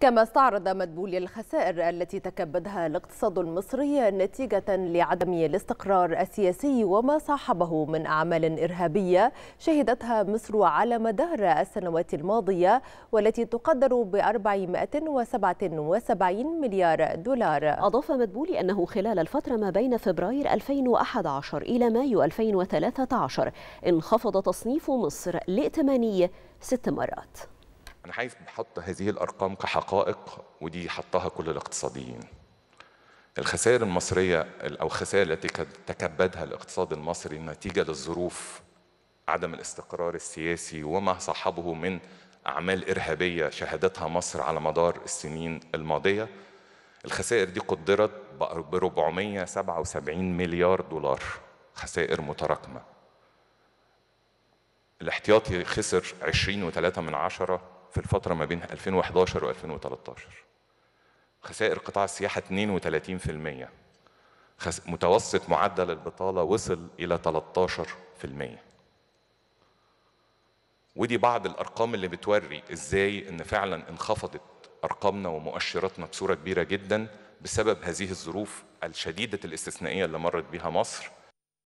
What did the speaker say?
كما استعرض مدبولي الخسائر التي تكبدها الاقتصاد المصري نتيجة لعدم الاستقرار السياسي وما صاحبه من أعمال إرهابية شهدتها مصر على مدار السنوات الماضية والتي تقدر ب 477 مليار دولار أضاف مدبولي أنه خلال الفترة ما بين فبراير 2011 إلى مايو 2013 انخفض تصنيف مصر الائتماني ست مرات أنا عايز نحط هذه الأرقام كحقائق ودي حطها كل الاقتصاديين الخسائر المصرية أو الخسائر التي تكبدها الاقتصاد المصري نتيجة للظروف عدم الاستقرار السياسي وما صاحبه من أعمال إرهابية شهدتها مصر على مدار السنين الماضية الخسائر دي قدرت ب 477 مليار دولار خسائر متراكمة الاحتياطي خسر 20.3 من عشرة في الفترة ما بين 2011 و 2013 خسائر قطاع السياحة 32% متوسط معدل البطالة وصل إلى 13% ودي بعض الأرقام اللي بتوري إزاي إن فعلا انخفضت أرقامنا ومؤشراتنا بصورة كبيرة جدا بسبب هذه الظروف الشديدة الاستثنائية اللي مرت بها مصر